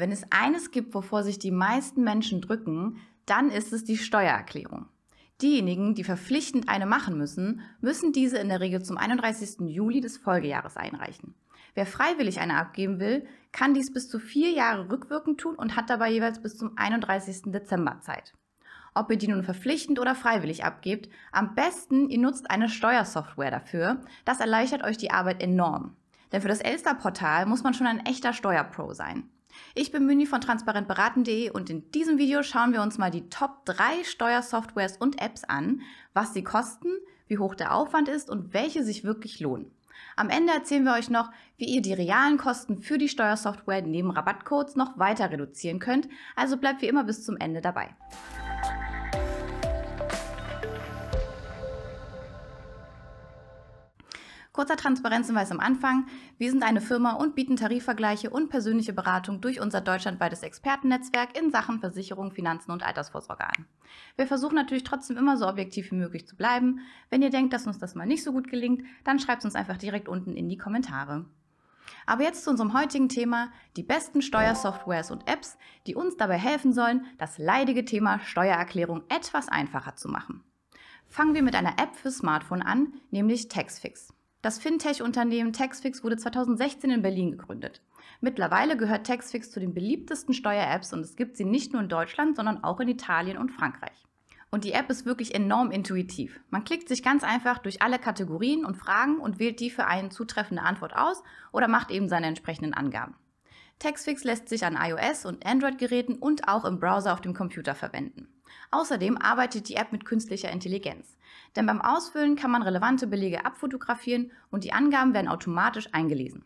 Wenn es eines gibt, wovor sich die meisten Menschen drücken, dann ist es die Steuererklärung. Diejenigen, die verpflichtend eine machen müssen, müssen diese in der Regel zum 31. Juli des Folgejahres einreichen. Wer freiwillig eine abgeben will, kann dies bis zu vier Jahre rückwirkend tun und hat dabei jeweils bis zum 31. Dezember Zeit. Ob ihr die nun verpflichtend oder freiwillig abgebt, am besten ihr nutzt eine Steuersoftware dafür. Das erleichtert euch die Arbeit enorm. Denn für das Elster-Portal muss man schon ein echter Steuerpro sein. Ich bin Müni von transparentberaten.de und in diesem Video schauen wir uns mal die Top 3 Steuersoftwares und Apps an, was sie kosten, wie hoch der Aufwand ist und welche sich wirklich lohnen. Am Ende erzählen wir euch noch, wie ihr die realen Kosten für die Steuersoftware neben Rabattcodes noch weiter reduzieren könnt, also bleibt wie immer bis zum Ende dabei. Kurzer Transparenzhinweis am Anfang. Wir sind eine Firma und bieten Tarifvergleiche und persönliche Beratung durch unser deutschlandweites Expertennetzwerk in Sachen Versicherung, Finanzen und Altersvorsorge an. Wir versuchen natürlich trotzdem immer so objektiv wie möglich zu bleiben. Wenn ihr denkt, dass uns das mal nicht so gut gelingt, dann schreibt es uns einfach direkt unten in die Kommentare. Aber jetzt zu unserem heutigen Thema, die besten Steuersoftwares und Apps, die uns dabei helfen sollen, das leidige Thema Steuererklärung etwas einfacher zu machen. Fangen wir mit einer App für Smartphone an, nämlich Taxfix. Das Fintech-Unternehmen Taxfix wurde 2016 in Berlin gegründet. Mittlerweile gehört Taxfix zu den beliebtesten Steuer-Apps und es gibt sie nicht nur in Deutschland, sondern auch in Italien und Frankreich. Und die App ist wirklich enorm intuitiv. Man klickt sich ganz einfach durch alle Kategorien und Fragen und wählt die für einen zutreffende Antwort aus oder macht eben seine entsprechenden Angaben. Textfix lässt sich an iOS und Android-Geräten und auch im Browser auf dem Computer verwenden. Außerdem arbeitet die App mit künstlicher Intelligenz, denn beim Ausfüllen kann man relevante Belege abfotografieren und die Angaben werden automatisch eingelesen.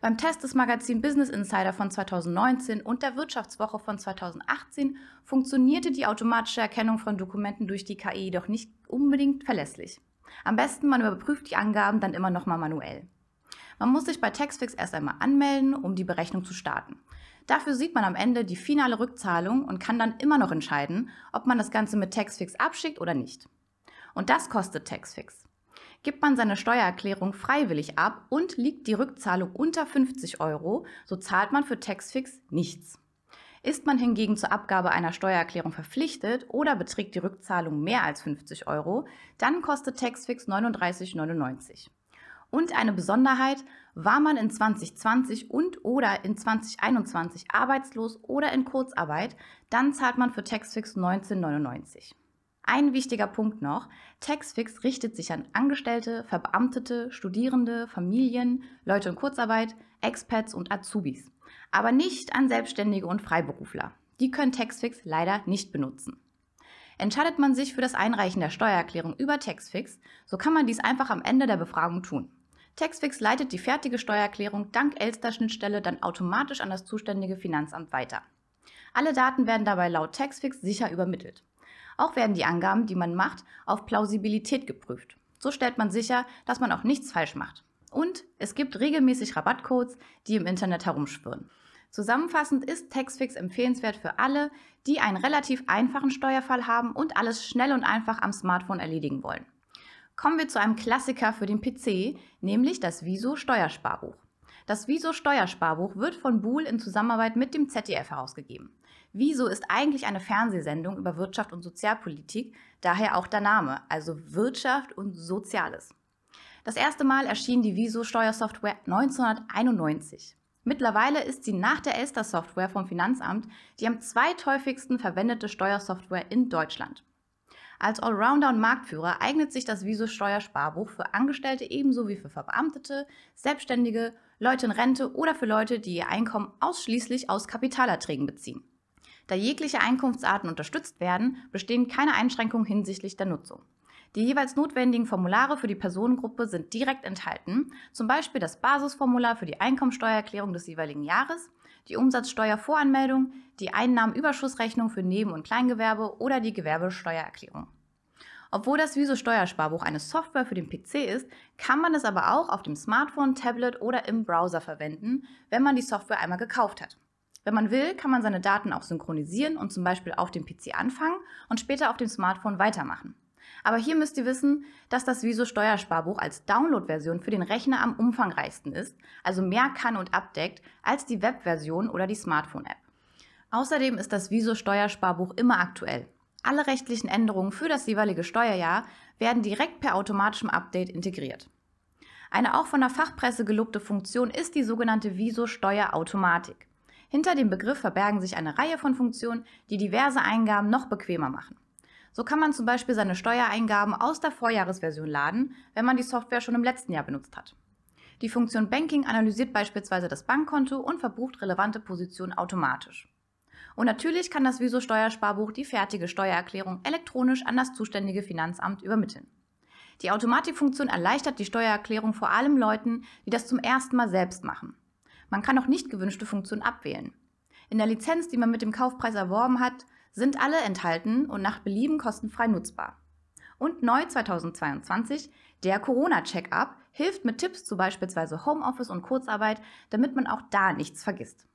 Beim Test des Magazin Business Insider von 2019 und der Wirtschaftswoche von 2018 funktionierte die automatische Erkennung von Dokumenten durch die KI jedoch nicht unbedingt verlässlich. Am besten man überprüft die Angaben dann immer nochmal manuell. Man muss sich bei Taxfix erst einmal anmelden, um die Berechnung zu starten. Dafür sieht man am Ende die finale Rückzahlung und kann dann immer noch entscheiden, ob man das Ganze mit Taxfix abschickt oder nicht. Und das kostet Taxfix. Gibt man seine Steuererklärung freiwillig ab und liegt die Rückzahlung unter 50 Euro, so zahlt man für Taxfix nichts. Ist man hingegen zur Abgabe einer Steuererklärung verpflichtet oder beträgt die Rückzahlung mehr als 50 Euro, dann kostet Taxfix 39,99. Und eine Besonderheit, war man in 2020 und oder in 2021 arbeitslos oder in Kurzarbeit, dann zahlt man für Taxfix 1999. Ein wichtiger Punkt noch, Taxfix richtet sich an Angestellte, Verbeamtete, Studierende, Familien, Leute in Kurzarbeit, Expats und Azubis, aber nicht an Selbstständige und Freiberufler. Die können Taxfix leider nicht benutzen. Entscheidet man sich für das Einreichen der Steuererklärung über Taxfix, so kann man dies einfach am Ende der Befragung tun. Taxfix leitet die fertige Steuererklärung dank Elster-Schnittstelle dann automatisch an das zuständige Finanzamt weiter. Alle Daten werden dabei laut Taxfix sicher übermittelt. Auch werden die Angaben, die man macht, auf Plausibilität geprüft. So stellt man sicher, dass man auch nichts falsch macht. Und es gibt regelmäßig Rabattcodes, die im Internet herumschwirren. Zusammenfassend ist Taxfix empfehlenswert für alle, die einen relativ einfachen Steuerfall haben und alles schnell und einfach am Smartphone erledigen wollen. Kommen wir zu einem Klassiker für den PC, nämlich das Wieso Steuersparbuch. Das Wieso Steuersparbuch wird von Buhl in Zusammenarbeit mit dem ZDF herausgegeben. Wieso ist eigentlich eine Fernsehsendung über Wirtschaft und Sozialpolitik, daher auch der Name, also Wirtschaft und Soziales. Das erste Mal erschien die Wieso Steuersoftware 1991. Mittlerweile ist sie nach der Elster Software vom Finanzamt die am zweithäufigsten verwendete Steuersoftware in Deutschland. Als Allrounder und Marktführer eignet sich das Visus Steuersparbuch für Angestellte ebenso wie für Verbeamtete, Selbstständige, Leute in Rente oder für Leute, die ihr Einkommen ausschließlich aus Kapitalerträgen beziehen. Da jegliche Einkunftsarten unterstützt werden, bestehen keine Einschränkungen hinsichtlich der Nutzung. Die jeweils notwendigen Formulare für die Personengruppe sind direkt enthalten, zum Beispiel das Basisformular für die Einkommensteuererklärung des jeweiligen Jahres, die Umsatzsteuervoranmeldung, die Einnahmenüberschussrechnung für Neben- und Kleingewerbe oder die Gewerbesteuererklärung. Obwohl das Viso-Steuersparbuch eine Software für den PC ist, kann man es aber auch auf dem Smartphone, Tablet oder im Browser verwenden, wenn man die Software einmal gekauft hat. Wenn man will, kann man seine Daten auch synchronisieren und zum Beispiel auf dem PC anfangen und später auf dem Smartphone weitermachen. Aber hier müsst ihr wissen, dass das Viso Steuersparbuch als Download-Version für den Rechner am umfangreichsten ist, also mehr kann und abdeckt als die Web-Version oder die Smartphone-App. Außerdem ist das Viso Steuersparbuch immer aktuell. Alle rechtlichen Änderungen für das jeweilige Steuerjahr werden direkt per automatischem Update integriert. Eine auch von der Fachpresse gelobte Funktion ist die sogenannte Viso Steuerautomatik. Hinter dem Begriff verbergen sich eine Reihe von Funktionen, die diverse Eingaben noch bequemer machen. So kann man zum Beispiel seine Steuereingaben aus der Vorjahresversion laden, wenn man die Software schon im letzten Jahr benutzt hat. Die Funktion Banking analysiert beispielsweise das Bankkonto und verbucht relevante Positionen automatisch. Und natürlich kann das Viso Steuersparbuch die fertige Steuererklärung elektronisch an das zuständige Finanzamt übermitteln. Die Automatikfunktion erleichtert die Steuererklärung vor allem Leuten, die das zum ersten Mal selbst machen. Man kann auch nicht gewünschte Funktionen abwählen. In der Lizenz, die man mit dem Kaufpreis erworben hat, sind alle enthalten und nach Belieben kostenfrei nutzbar. Und neu 2022 der Corona-Check-up hilft mit Tipps zu beispielsweise Homeoffice und Kurzarbeit, damit man auch da nichts vergisst.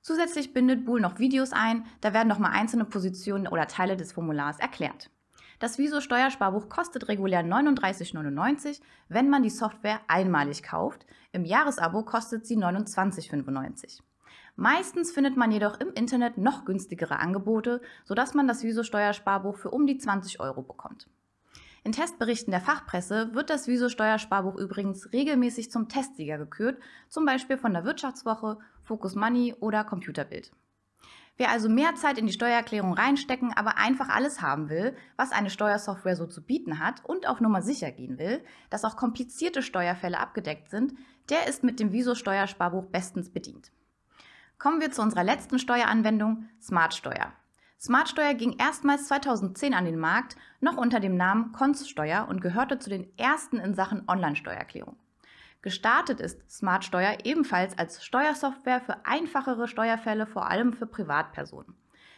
Zusätzlich bindet Bool noch Videos ein, da werden nochmal einzelne Positionen oder Teile des Formulars erklärt. Das Viso-Steuersparbuch kostet regulär 39,99, wenn man die Software einmalig kauft. Im Jahresabo kostet sie 29,95. Meistens findet man jedoch im Internet noch günstigere Angebote, sodass man das Viso-Steuersparbuch für um die 20 Euro bekommt. In Testberichten der Fachpresse wird das Viso-Steuersparbuch übrigens regelmäßig zum Testsieger gekürt, zum Beispiel von der Wirtschaftswoche, Focus Money oder Computerbild. Wer also mehr Zeit in die Steuererklärung reinstecken, aber einfach alles haben will, was eine Steuersoftware so zu bieten hat und auf Nummer sicher gehen will, dass auch komplizierte Steuerfälle abgedeckt sind, der ist mit dem Viso-Steuersparbuch bestens bedient. Kommen wir zu unserer letzten Steueranwendung, Smartsteuer. Smartsteuer ging erstmals 2010 an den Markt, noch unter dem Namen Konzsteuer und gehörte zu den ersten in Sachen Online-Steuererklärung. Gestartet ist Smartsteuer ebenfalls als Steuersoftware für einfachere Steuerfälle, vor allem für Privatpersonen.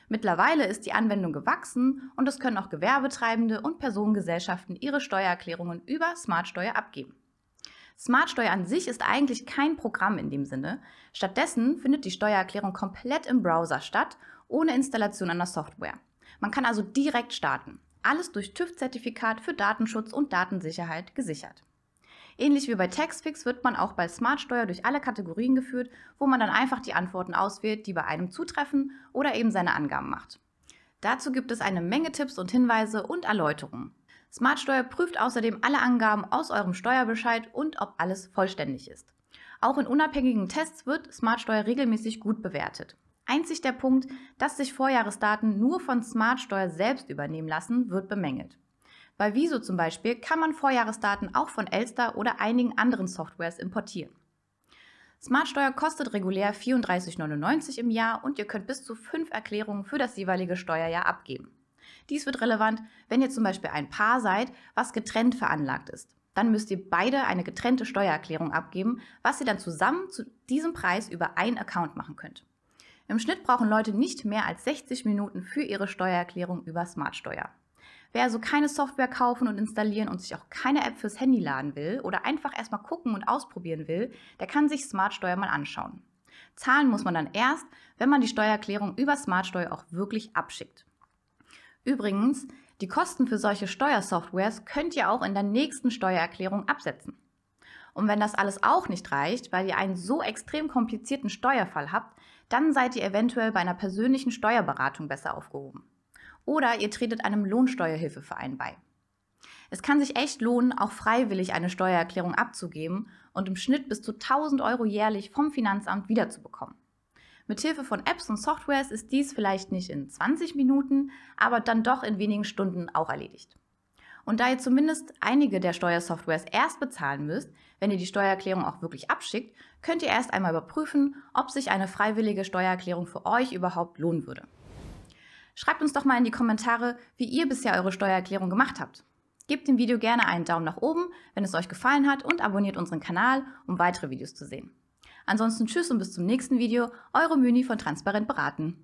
Mittlerweile ist die Anwendung gewachsen und es können auch Gewerbetreibende und Personengesellschaften ihre Steuererklärungen über Smartsteuer abgeben. Smartsteuer an sich ist eigentlich kein Programm in dem Sinne. Stattdessen findet die Steuererklärung komplett im Browser statt, ohne Installation einer Software. Man kann also direkt starten. Alles durch TÜV-Zertifikat für Datenschutz und Datensicherheit gesichert. Ähnlich wie bei Taxfix wird man auch bei Smartsteuer durch alle Kategorien geführt, wo man dann einfach die Antworten auswählt, die bei einem zutreffen oder eben seine Angaben macht. Dazu gibt es eine Menge Tipps und Hinweise und Erläuterungen. Smartsteuer prüft außerdem alle Angaben aus eurem Steuerbescheid und ob alles vollständig ist. Auch in unabhängigen Tests wird Smartsteuer regelmäßig gut bewertet. Einzig der Punkt, dass sich Vorjahresdaten nur von Smartsteuer selbst übernehmen lassen, wird bemängelt. Bei Viso zum Beispiel kann man Vorjahresdaten auch von Elster oder einigen anderen Softwares importieren. Smartsteuer kostet regulär 34,99 im Jahr und ihr könnt bis zu fünf Erklärungen für das jeweilige Steuerjahr abgeben. Dies wird relevant, wenn ihr zum Beispiel ein Paar seid, was getrennt veranlagt ist. Dann müsst ihr beide eine getrennte Steuererklärung abgeben, was ihr dann zusammen zu diesem Preis über einen Account machen könnt. Im Schnitt brauchen Leute nicht mehr als 60 Minuten für ihre Steuererklärung über Smartsteuer. Wer also keine Software kaufen und installieren und sich auch keine App fürs Handy laden will oder einfach erstmal gucken und ausprobieren will, der kann sich Smartsteuer mal anschauen. Zahlen muss man dann erst, wenn man die Steuererklärung über Smartsteuer auch wirklich abschickt. Übrigens, die Kosten für solche Steuersoftwares könnt ihr auch in der nächsten Steuererklärung absetzen. Und wenn das alles auch nicht reicht, weil ihr einen so extrem komplizierten Steuerfall habt, dann seid ihr eventuell bei einer persönlichen Steuerberatung besser aufgehoben. Oder ihr tretet einem Lohnsteuerhilfeverein bei. Es kann sich echt lohnen, auch freiwillig eine Steuererklärung abzugeben und im Schnitt bis zu 1000 Euro jährlich vom Finanzamt wiederzubekommen. Mithilfe von Apps und Softwares ist dies vielleicht nicht in 20 Minuten, aber dann doch in wenigen Stunden auch erledigt. Und da ihr zumindest einige der Steuersoftwares erst bezahlen müsst, wenn ihr die Steuererklärung auch wirklich abschickt, könnt ihr erst einmal überprüfen, ob sich eine freiwillige Steuererklärung für euch überhaupt lohnen würde. Schreibt uns doch mal in die Kommentare, wie ihr bisher eure Steuererklärung gemacht habt. Gebt dem Video gerne einen Daumen nach oben, wenn es euch gefallen hat und abonniert unseren Kanal, um weitere Videos zu sehen. Ansonsten tschüss und bis zum nächsten Video, eure Müni von Transparent beraten.